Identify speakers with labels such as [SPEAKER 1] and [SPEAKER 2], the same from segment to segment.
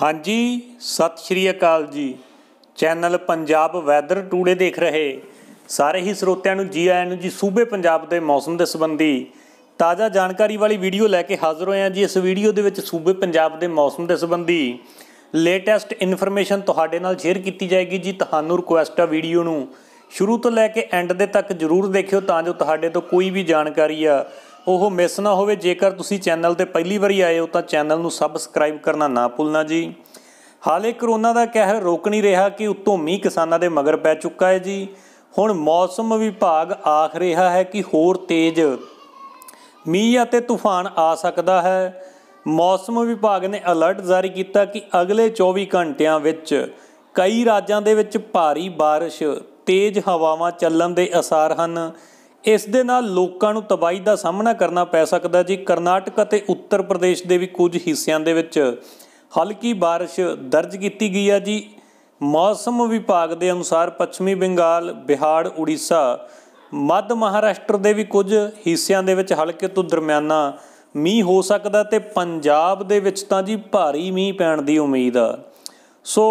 [SPEAKER 1] ਹਾਂਜੀ ਸਤਿ ਸ਼੍ਰੀ ਅਕਾਲ ਜੀ ਚੈਨਲ ਪੰਜਾਬ ਵੈਦਰ ਟੂਡੇ ਦੇਖ ਰਹੇ ਸਾਰੇ ਹੀ ਸਰੋਤਿਆਂ ਨੂੰ ਜੀ ਆਇਆਂ ਨੂੰ ਜੀ ਸੂਬੇ ਪੰਜਾਬ ਦੇ ਮੌਸਮ ਦੇ ਸੰਬੰਧੀ ਤਾਜ਼ਾ ਜਾਣਕਾਰੀ ਵਾਲੀ ਵੀਡੀਓ ਲੈ ਕੇ ਹਾਜ਼ਰ ਹੋਏ ਹਾਂ ਜੀ ਇਸ ਵੀਡੀਓ ਦੇ ਵਿੱਚ ਸੂਬੇ ਪੰਜਾਬ ਦੇ ਮੌਸਮ ਦੇ ਸੰਬੰਧੀ ਲੇਟੈਸਟ ਇਨਫੋਰਮੇਸ਼ਨ ਤੁਹਾਡੇ ਨਾਲ ਸ਼ੇਅਰ ਕੀਤੀ ਜਾਏਗੀ ਜੀ ਤੁਹਾਨੂੰ ਰਿਕੁਐਸਟ ਆ ਵੀਡੀਓ ਨੂੰ ਸ਼ੁਰੂ ਤੋਂ ਲੈ ਕੇ ਐਂਡ ਦੇ ਤੱਕ ਜਰੂਰ ਦੇਖਿਓ ਤਾਂ ਜੋ ਤੁਹਾਡੇ ਤੋਂ ਕੋਈ ਵੀ ਜਾਣਕਾਰੀ ਆ ਉਹ ਮਿਸ ਨਾ ਹੋਵੇ ਜੇਕਰ ਤੁਸੀਂ ਚੈਨਲ ਤੇ ਪਹਿਲੀ ਵਾਰੀ ਆਏ ਹੋ ਤਾਂ ਚੈਨਲ ਨੂੰ ਸਬਸਕ੍ਰਾਈਬ ਕਰਨਾ ਨਾ ਭੁੱਲਣਾ ਜੀ ਹਾਲੇ ਕਰੋਨਾ ਦਾ ਕਹਿਰ ਰੋਕ ਨਹੀਂ ਰਿਹਾ ਕਿ ਉਤੋਂ ਮੀਂਹ ਕਿਸਾਨਾਂ ਦੇ ਮਗਰ ਪੈ ਚੁੱਕਾ ਹੈ ਜੀ ਹੁਣ ਮੌਸਮ ਵਿਭਾਗ ਆਖ ਰਿਹਾ ਹੈ ਕਿ ਹੋਰ ਤੇਜ਼ ਮੀਂਹ ਅਤੇ ਤੂਫਾਨ ਆ ਸਕਦਾ ਹੈ ਮੌਸਮ ਵਿਭਾਗ ਨੇ ਅਲਰਟ ਜਾਰੀ ਕੀਤਾ ਕਿ ਅਗਲੇ 24 ਘੰਟਿਆਂ ਵਿੱਚ ਕਈ ਰਾਜਾਂ ਦੇ ਵਿੱਚ ਭਾਰੀ بارش ਤੇਜ਼ ਹਵਾਵਾਂ ਚੱਲਣ ਦੇ ਅਸਾਰ ਹਨ ਇਸ ਦੇ ਨਾਲ ਲੋਕਾਂ ਨੂੰ ਤਬਾਹੀ ਦਾ ਸਾਹਮਣਾ ਕਰਨਾ ਪੈ ਸਕਦਾ ਜੀ ਕਰਨਾਟਕ ਅਤੇ ਉੱਤਰ ਪ੍ਰਦੇਸ਼ ਦੇ ਵੀ ਕੁਝ ਹਿੱਸਿਆਂ ਦੇ ਵਿੱਚ ਹਲਕੀ بارش ਦਰਜ ਕੀਤੀ ਗਈ ਹੈ ਜੀ ਮੌਸਮ ਵਿਭਾਗ ਦੇ ਅਨੁਸਾਰ ਪੱਛਮੀ ਬੰਗਾਲ ਬਿਹਾਰ ਉੜੀਸਾ ਮੱਧ ਮਹਾਰਾਸ਼ਟਰ ਦੇ ਵੀ ਕੁਝ ਹਿੱਸਿਆਂ ਦੇ ਵਿੱਚ ਹਲਕੇ ਤੋਂ ਦਰਮਿਆਨਾ ਮੀਂਹ ਹੋ ਸਕਦਾ ਤੇ ਪੰਜਾਬ ਦੇ ਵਿੱਚ ਤਾਂ ਜੀ ਭਾਰੀ ਮੀਂਹ ਪੈਣ ਦੀ ਉਮੀਦ ਆ ਸੋ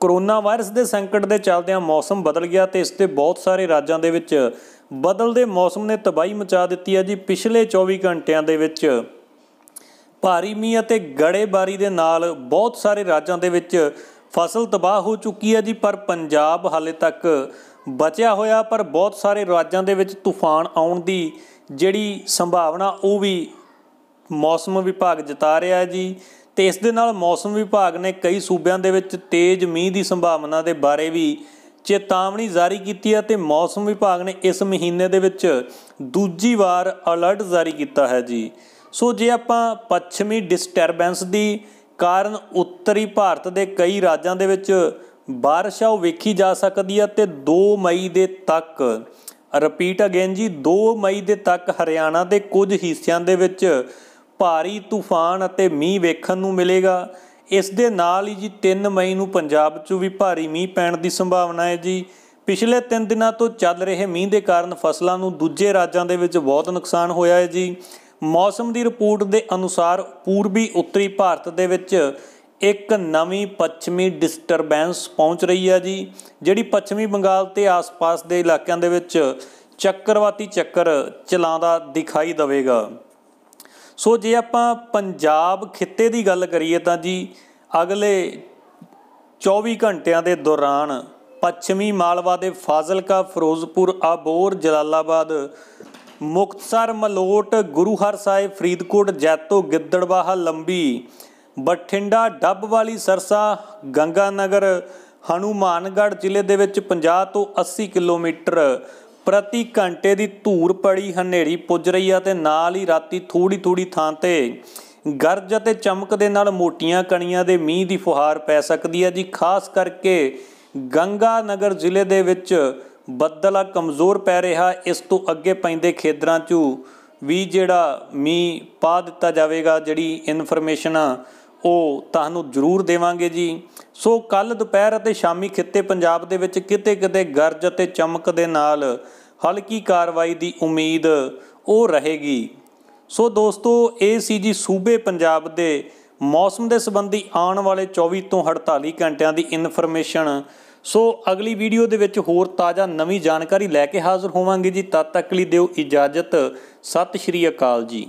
[SPEAKER 1] ਕਰੋਨਾ ਵਾਇਰਸ ਦੇ ਸੰਕਟ ਦੇ ਚੱਲਦਿਆਂ ਮੌਸਮ ਬਦਲ ਗਿਆ ਤੇ ਇਸ ਤੇ ਬਹੁਤ ਸਾਰੇ ਰਾਜਾਂ ਦੇ ਵਿੱਚ ਬਦਲਦੇ ਮੌਸਮ ਨੇ ਤਬਾਹੀ ਮਚਾ ਦਿੱਤੀ ਹੈ ਜੀ ਪਿਛਲੇ 24 ਘੰਟਿਆਂ ਦੇ ਵਿੱਚ ਭਾਰੀ ਮੀਂਹ ਅਤੇ ਗੜੇਬਾਰੀ ਦੇ ਨਾਲ ਬਹੁਤ ਸਾਰੇ ਰਾਜਾਂ ਦੇ ਵਿੱਚ ਫਸਲ ਤਬਾਹ ਹੋ ਚੁੱਕੀ ਹੈ ਜੀ ਪਰ ਪੰਜਾਬ ਹਾਲੇ ਤੱਕ ਬਚਿਆ ਹੋਇਆ ਪਰ ਬਹੁਤ ਸਾਰੇ ਰਾਜਾਂ ਦੇ ਵਿੱਚ ਤੂਫਾਨ ਆਉਣ ਦੀ ਜਿਹੜੀ ਸੰਭਾਵਨਾ ਉਹ ਵੀ ਮੌਸਮ ਵਿਭਾਗ ਜਤਾ ਰਿਹਾ ਹੈ ਜੀ ਤੇ ਇਸ ਦੇ ਨਾਲ ਮੌਸਮ ਵਿਭਾਗ ਨੇ ਕਈ ਸੂਬਿਆਂ ਦੇ ਵਿੱਚ ਤੇਜ਼ ਮੀਂਹ ਦੀ ਸੰਭਾਵਨਾ ਦੇ ਬਾਰੇ ਵੀ ਚੇਤਾਵਨੀ ਜਾਰੀ ਕੀਤੀ ਹੈ ਤੇ ਮੌਸਮ ਵਿਭਾਗ ਨੇ ਇਸ ਮਹੀਨੇ ਦੇ ਵਿੱਚ ਦੂਜੀ ਵਾਰ ਅਲਰਟ ਜਾਰੀ ਕੀਤਾ ਹੈ ਜੀ ਸੋ ਜੇ ਆਪਾਂ ਪੱਛਮੀ ਡਿਸਟਰਬੈਂਸ ਦੀ ਕਾਰਨ ਉੱਤਰੀ ਭਾਰਤ ਦੇ ਕਈ ਰਾਜਾਂ ਦੇ ਵਿੱਚ ਬਾਰਿਸ਼ ਆ ਉਹ ਵੇਖੀ ਜਾ ਸਕਦੀ ਹੈ ਤੇ 2 ਮਈ ਦੇ ਤੱਕ ਰਿਪੀਟ ਅਗੇਨ ਜੀ 2 ਮਈ ਦੇ ਤੱਕ ਹਰਿਆਣਾ ਦੇ ਕੁਝ ਹਿੱਸਿਆਂ ਦੇ ਵਿੱਚ ਭਾਰੀ ਤੂਫਾਨ ਅਤੇ ਮੀਂਹ ਵੇਖਣ ਨੂੰ ਮਿਲੇਗਾ ਇਸ ਦੇ ਨਾਲ ਹੀ ਜੀ 3 ਮਈ ਨੂੰ ਪੰਜਾਬ 'ਚ ਵੀ ਭਾਰੀ ਮੀਂਹ ਪੈਣ ਦੀ ਸੰਭਾਵਨਾ ਹੈ ਜੀ ਪਿਛਲੇ 3 ਦਿਨਾਂ ਤੋਂ ਚੱਲ ਰਹੇ ਮੀਂਹ ਦੇ ਕਾਰਨ ਫਸਲਾਂ ਨੂੰ ਦੂਜੇ ਰਾਜਾਂ ਦੇ ਵਿੱਚ ਬਹੁਤ ਨੁਕਸਾਨ ਹੋਇਆ ਹੈ ਜੀ ਮੌਸਮ ਦੀ ਰਿਪੋਰਟ ਦੇ ਅਨੁਸਾਰ ਪੂਰਬੀ ਉੱਤਰੀ ਭਾਰਤ ਦੇ ਵਿੱਚ ਇੱਕ ਨਵੀਂ ਪੱਛਮੀ ਡਿਸਟਰਬੈਂਸ ਪਹੁੰਚ ਰਹੀ ਹੈ ਜੀ ਜਿਹੜੀ ਪੱਛਮੀ ਬੰਗਾਲ ਤੇ ਆਸ-ਪਾਸ ਦੇ ਇਲਾਕਿਆਂ ਦੇ ਵਿੱਚ ਚੱਕਰਵਾਤੀ ਚੱਕਰ ਚਲਾਉਂਦਾ ਦਿਖਾਈ ਦੇਵੇਗਾ ਸੋ ਜੇ ਆਪਾਂ ਪੰਜਾਬ ਖਿੱਤੇ ਦੀ ਗੱਲ ਕਰੀਏ ਤਾਂ ਜੀ ਅਗਲੇ 24 ਘੰਟਿਆਂ ਦੇ ਦੌਰਾਨ ਪੱਛਮੀ ਮਾਲਵਾ ਦੇ ਫਾਜ਼ਿਲਕਾ ਫਿਰੋਜ਼ਪੁਰ ਆਬੋਰ ਜਲਾਲਾਬਾਦ ਮੁਕਤਸਰ ਮਲੋਟ ਗੁਰੂ ਹਰ ਸਾਹਿਬ ਫਰੀਦਕੋਟ ਜੈਤੋ ਗਿੱਦੜਵਾਹ ਲੰਬੀ ਬਠਿੰਡਾ ਡੱਬ ਵਾਲੀ ਸਰਸਾ ਗੰਗਾ ਨਗਰ ਹਨੂਮਾਨਗੜ੍ਹ ਜ਼ਿਲ੍ਹੇ ਦੇ ਵਿੱਚ 50 ਤੋਂ 80 ਕਿਲੋਮੀਟਰ ਪ੍ਰਤੀ ਘੰਟੇ ਦੀ ਧੂੜ ਪੜੀ ਹਨੇਰੀ ਪੁੱਜ ਰਹੀ ਆ ਤੇ ਨਾਲ ਹੀ ਰਾਤੀ ਥੋੜੀ ਥੋੜੀ ਥਾਂ ਤੇ ਗਰਜ ਅਤੇ ਚਮਕ ਦੇ ਨਾਲ ਮੋਟੀਆਂ ਕਣੀਆਂ ਦੇ ਮੀਂਹ ਦੀ ਫੁਹਾਰ ਪੈ ਸਕਦੀ ਹੈ ਜੀ ਖਾਸ ਕਰਕੇ ਗੰਗਾ ਨਗਰ ਜ਼ਿਲ੍ਹੇ ਦੇ ਵਿੱਚ ਬੱਦਲ ਆ ਕਮਜ਼ੋਰ ਪੈ ਰਿਹਾ ਇਸ ਤੋਂ ਅੱਗੇ ਪੈਂਦੇ ਖੇਤਰਾਂ 'ਚ ਵੀ ਜਿਹੜਾ ਮੀਂਹ ਪਾ ਦਿੱਤਾ ਜਾਵੇਗਾ ਜਿਹੜੀ ਇਨਫੋਰਮੇਸ਼ਨ ਉਹ ਤੁਹਾਨੂੰ ਜ਼ਰੂਰ ਦੇਵਾਂਗੇ ਜੀ ਸੋ ਕੱਲ ਦੁਪਹਿਰ ਅਤੇ ਸ਼ਾਮੀ ਖਿੱਤੇ ਪੰਜਾਬ ਦੇ ਵਿੱਚ ਕਿਤੇ-ਕਿਤੇ ਗਰਜ ਅਤੇ ਚਮਕ ਦੇ ਨਾਲ ਹਲਕੀ ਕਾਰਵਾਈ ਦੀ ਉਮੀਦ ਉਹ ਰਹੇਗੀ ਸੋ ਦੋਸਤੋ ਇਹ ਸੀ ਜੀ ਸੂਬੇ ਪੰਜਾਬ ਦੇ ਮੌਸਮ ਦੇ ਸੰਬੰਧੀ ਆਉਣ ਵਾਲੇ 24 ਤੋਂ 48 ਘੰਟਿਆਂ ਦੀ ਇਨਫੋਰਮੇਸ਼ਨ ਸੋ ਅਗਲੀ ਵੀਡੀਓ ਦੇ ਵਿੱਚ ਹੋਰ ਤਾਜ਼ਾ ਨਵੀਂ ਜਾਣਕਾਰੀ ਲੈ ਕੇ ਹਾਜ਼ਰ ਹੋਵਾਂਗੇ ਜੀ ਤਦ ਤੱਕ ਲਈ ਦਿਓ ਇਜਾਜ਼ਤ ਸਤਿ ਸ਼੍ਰੀ ਅਕਾਲ ਜੀ